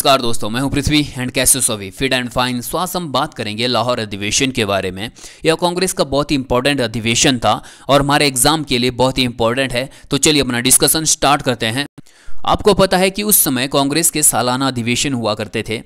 नमस्कार दोस्तों मैं हूं पृथ्वी एंड कैसे सभी फिट एंड फाइन स्वास्थ्य हम बात करेंगे लाहौर अधिवेशन के बारे में यह कांग्रेस का बहुत ही इंपॉर्टेंट अधिवेशन था और हमारे एग्जाम के लिए बहुत ही इंपॉर्टेंट है तो चलिए अपना डिस्कशन स्टार्ट करते हैं आपको पता है कि उस समय कांग्रेस के सालाना अधिवेशन हुआ करते थे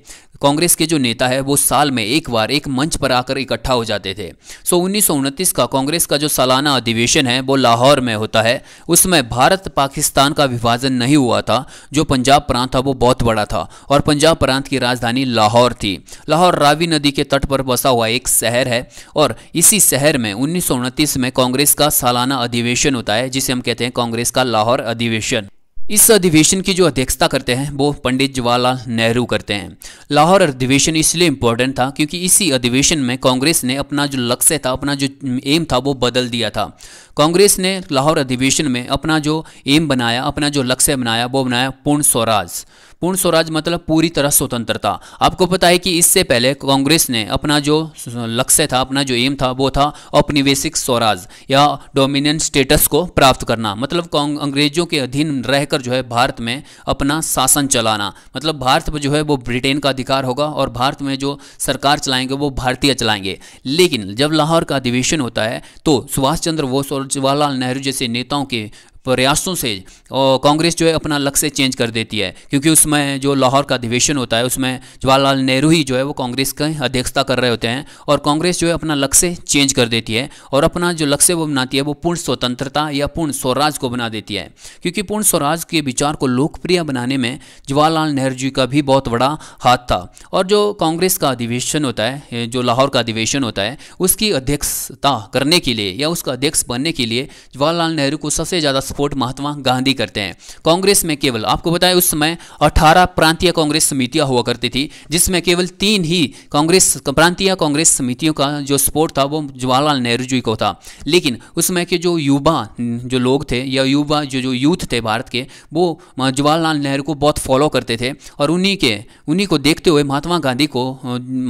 कांग्रेस के जो नेता है वो साल में एक बार एक मंच पर आकर इकट्ठा हो जाते थे सो उन्नीस का कांग्रेस का जो सालाना अधिवेशन है वो लाहौर में होता है उसमें भारत पाकिस्तान का विभाजन नहीं हुआ था जो पंजाब प्रांत था वो बहुत बड़ा था और पंजाब प्रांत की राजधानी लाहौर थी लाहौर रावी नदी के तट पर बसा हुआ एक शहर है और इसी शहर में उन्नीस में कांग्रेस का सालाना अधिवेशन होता है जिसे हम कहते हैं कांग्रेस का लाहौर अधिवेशन इस अधिवेशन की जो अध्यक्षता करते हैं वो पंडित जवाहरलाल नेहरू करते हैं लाहौर अधिवेशन इसलिए इम्पोर्टेंट था क्योंकि इसी अधिवेशन में कांग्रेस ने अपना जो लक्ष्य था अपना जो एम था वो बदल दिया था कांग्रेस ने लाहौर अधिवेशन में अपना जो एम बनाया अपना जो लक्ष्य बनाया वो बनाया पूर्ण स्वराज पूर्ण स्वराज मतलब पूरी तरह स्वतंत्रता आपको पता है कि इससे पहले कांग्रेस ने अपना जो लक्ष्य था अपना जो एम था वो था औपनिवेशिक स्वराज या डोमिनियन स्टेटस को प्राप्त करना मतलब अंग्रेजों के अधीन रहकर जो है भारत में अपना शासन चलाना मतलब भारत में जो है वो ब्रिटेन का अधिकार होगा और भारत में जो सरकार चलाएंगे वो भारतीय चलाएंगे लेकिन जब लाहौर का अधिवेशन होता है तो सुभाष चंद्र बोस और जवाहरलाल नेहरू जैसे नेताओं के प्रयासों से कांग्रेस जो है अपना लक्ष्य चेंज कर देती है क्योंकि उसमें जो लाहौर का अधिवेशन होता है उसमें जवाहरलाल नेहरू ही जो है वो कांग्रेस का अध्यक्षता कर रहे होते हैं और कांग्रेस जो है अपना लक्ष्य चेंज कर देती है और अपना जो लक्ष्य वो बनाती है वो पूर्ण स्वतंत्रता या पूर्ण स्वराज को बना देती है क्योंकि पूर्ण स्वराज के विचार को लोकप्रिय बनाने में जवाहरलाल नेहरू जी का भी बहुत बड़ा हाथ था और जो कांग्रेस का अधिवेशन होता है जो लाहौर का अधिवेशन होता है उसकी अध्यक्षता करने के लिए या उसका अध्यक्ष बनने के लिए जवाहरलाल नेहरू को सबसे ज़्यादा सपोर्ट महात्मा गांधी करते हैं कांग्रेस में केवल आपको बताएं उस समय 18 प्रांतीय कांग्रेस समितियां हुआ करती थी जिसमें केवल तीन ही कांग्रेस प्रांतीय कांग्रेस समितियों का जो सपोर्ट था वो जवाहरलाल नेहरू जी को था लेकिन उस समय के जो युवा जो लोग थे या युवा जो जो यूथ थे भारत के वो जवाहरलाल नेहरू को बहुत फॉलो करते थे और उन्हीं के उन्हीं को देखते हुए महात्मा गांधी को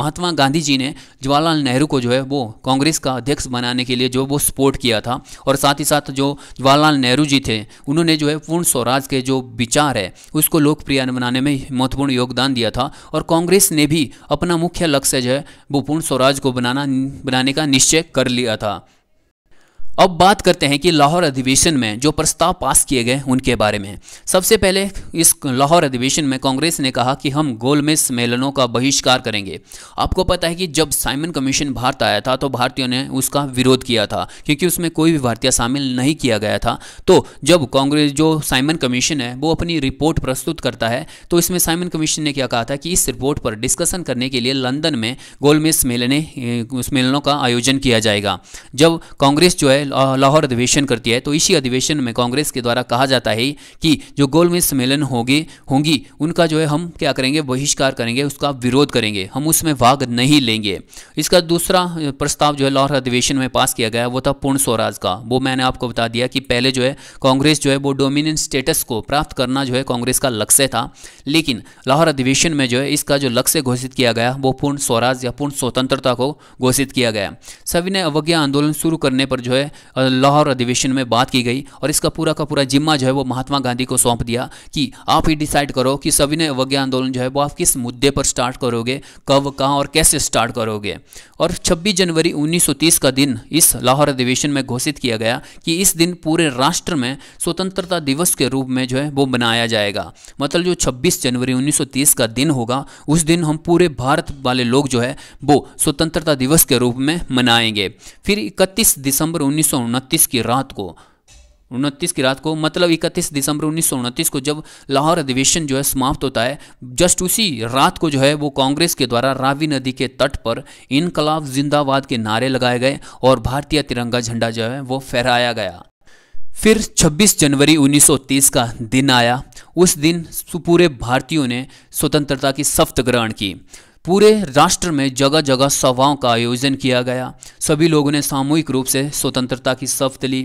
महात्मा गांधी जी ने जवाहरलाल नेहरू को जो है वो कांग्रेस का अध्यक्ष बनाने के लिए जो वो सपोर्ट किया था और साथ ही साथ जो जवाहरलाल नेहरू जी नियोजी थे उन्होंने जो है पूर्ण स्वराज के जो विचार है उसको लोकप्रिय बनाने में महत्वपूर्ण योगदान दिया था और कांग्रेस ने भी अपना मुख्य लक्ष्य जो है वो पूर्ण स्वराज को बनाना बनाने का निश्चय कर लिया था अब बात करते हैं कि लाहौर अधिवेशन में जो प्रस्ताव पास किए गए उनके बारे में सबसे पहले इस लाहौर अधिवेशन में कांग्रेस ने कहा कि हम गोलमेज सम्मेलनों का बहिष्कार करेंगे आपको पता है कि जब साइमन कमीशन भारत आया था तो भारतीयों ने उसका विरोध किया था क्योंकि उसमें कोई भी भारतीय शामिल नहीं किया गया था तो जब कांग्रेस जो साइमन कमीशन है वो अपनी रिपोर्ट प्रस्तुत करता है तो इसमें साइमन कमीशन ने क्या कहा था कि इस रिपोर्ट पर डिस्कशन करने के लिए लंदन में गोलमेज सम्मेलन सम्मेलनों का आयोजन किया जाएगा जब कांग्रेस जो है लाहौर अधिवेशन करती है तो इसी अधिवेशन में कांग्रेस के द्वारा कहा जाता है कि जो गोलमेज सम्मेलन होगी होंगी उनका जो है हम क्या करेंगे बहिष्कार करेंगे उसका विरोध करेंगे हम उसमें भाग नहीं लेंगे इसका दूसरा प्रस्ताव जो है लाहौर अधिवेशन में पास किया गया वो था पूर्ण स्वराज का वो मैंने आपको बता दिया कि पहले जो है कांग्रेस जो है वो डोमिनेंट स्टेटस को प्राप्त करना जो है कांग्रेस का लक्ष्य था लेकिन लाहौर अधिवेशन में जो है इसका जो लक्ष्य घोषित किया गया वो पूर्ण स्वराज या पूर्ण स्वतंत्रता को घोषित किया गया सविनय अवज्ञा आंदोलन शुरू करने पर जो है लाहौर अधिवेशन में बात की गई और इसका पूरा का पूरा जिम्मा जो है वो महात्मा गांधी को सौंप दिया कि आप ही डिसाइड करो कि सविनय अवज्ञा आंदोलन जो है वो आप किस मुद्दे पर स्टार्ट करोगे कब कहाँ और कैसे स्टार्ट करोगे और 26 जनवरी 1930 का दिन इस लाहौर अधिवेशन में घोषित किया गया कि इस दिन पूरे राष्ट्र में स्वतंत्रता दिवस के रूप में जो है वो मनाया जाएगा मतलब जो 26 जनवरी 1930 का दिन होगा उस दिन हम पूरे भारत वाले लोग जो है वो स्वतंत्रता दिवस के रूप में मनाएंगे फिर इकतीस दिसंबर उन्नीस उन्नीस की रात को उनतीस की रात को मतलब इकतीस दिसंबर उन्नीस को जब लाहौर अधिवेशन जो है समाप्त होता है जस्ट उसी रात को जो है वो कांग्रेस के द्वारा रावी नदी के तट पर इनकलाब जिंदाबाद के नारे लगाए गए और भारतीय तिरंगा झंडा जो है वो फहराया गया फिर 26 जनवरी 1930 का दिन आया उस दिन पूरे भारतीयों ने स्वतंत्रता की शपथ ग्रहण की पूरे राष्ट्र में जगह जगह सभाओं का आयोजन किया गया सभी लोगों ने सामूहिक रूप से स्वतंत्रता की शपथ ली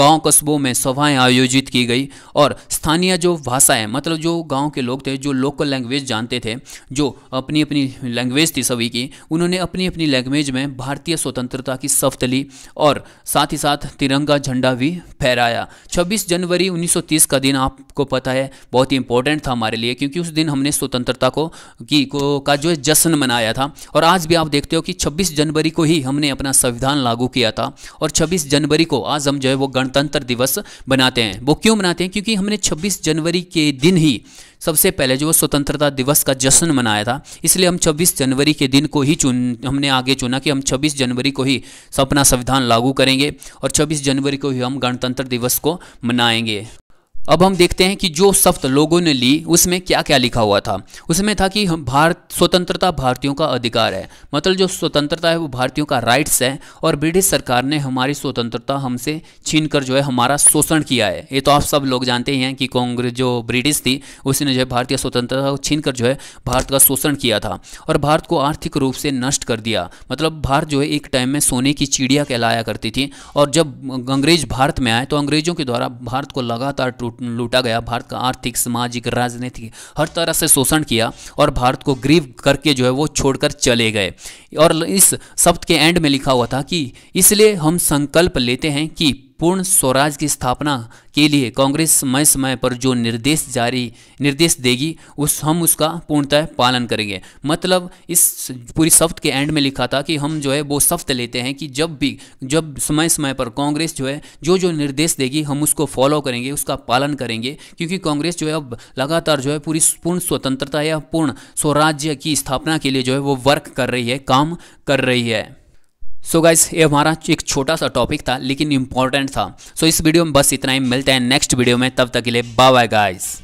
गांव कस्बों में सभाएं आयोजित की गई और स्थानीय जो भाषाएं मतलब जो गांव के लोग थे जो लोकल लैंग्वेज जानते थे जो अपनी अपनी लैंग्वेज थी सभी की उन्होंने अपनी अपनी लैंग्वेज में भारतीय स्वतंत्रता की शपथ ली और साथ ही साथ तिरंगा झंडा भी फहराया छब्बीस जनवरी उन्नीस का दिन आपको पता है बहुत ही इंपॉर्टेंट था हमारे लिए क्योंकि उस दिन हमने स्वतंत्रता को की को का जो जस जश्न मनाया था और आज भी आप देखते हो कि 26 जनवरी को ही हमने अपना संविधान लागू किया था और 26 जनवरी को आज हम जो है वो गणतंत्र दिवस बनाते हैं वो क्यों मनाते हैं क्योंकि हमने 26 जनवरी के दिन ही सबसे पहले जो स्वतंत्रता दिवस का जश्न मनाया था इसलिए हम 26 जनवरी के दिन को ही चुन हमने आगे चुना कि हम 26 जनवरी को ही अपना संविधान लागू करेंगे और 26 जनवरी को ही हम गणतंत्र दिवस को मनाएंगे अब हम देखते हैं कि जो शब्द लोगों ने ली उसमें क्या क्या लिखा हुआ था उसमें था कि हम भारत स्वतंत्रता भारतीयों का अधिकार है मतलब जो स्वतंत्रता है वो भारतीयों का राइट्स है और ब्रिटिश सरकार ने हमारी स्वतंत्रता हमसे छीन कर जो है हमारा शोषण किया है ये तो आप सब लोग जानते ही हैं कि कांग्रेस जो ब्रिटिश थी उसने जो है भारतीय स्वतंत्रता को छीन कर जो है भारत का शोषण किया था और भारत को आर्थिक रूप से नष्ट कर दिया मतलब भारत जो है एक टाइम में सोने की चिड़िया कहलाया करती थी और जब अंग्रेज भारत में आए तो अंग्रेजों के द्वारा भारत को लगातार टूट लूटा गया भारत का आर्थिक सामाजिक राजनीतिक हर तरह से शोषण किया और भारत को ग्रीव करके जो है वो छोड़कर चले गए और इस शब्द के एंड में लिखा हुआ था कि इसलिए हम संकल्प लेते हैं कि पूर्ण स्वराज की स्थापना के लिए कांग्रेस समय समय पर जो निर्देश जारी निर्देश देगी उस हम उसका पूर्णतः पालन करेंगे मतलब इस पूरी शब्द के एंड में लिखा था कि हम जो है वो शब्द लेते हैं कि जब भी जब समय समय पर कांग्रेस जो है जो जो निर्देश देगी हम उसको फॉलो करेंगे उसका पालन करेंगे क्योंकि कांग्रेस जो है अब लगातार जो है पूरी पूर्ण स्वतंत्रता या पूर्ण स्वराज्य की स्थापना के लिए जो है वो वर्क कर रही है काम कर रही है सो गाइज़ गाइस ये हमारा एक छोटा सा टॉपिक था लेकिन इंपॉर्टेंट था सो so इस वीडियो में बस इतना ही मिलते हैं नेक्स्ट वीडियो में तब तक के लिए बाय बाय गाइस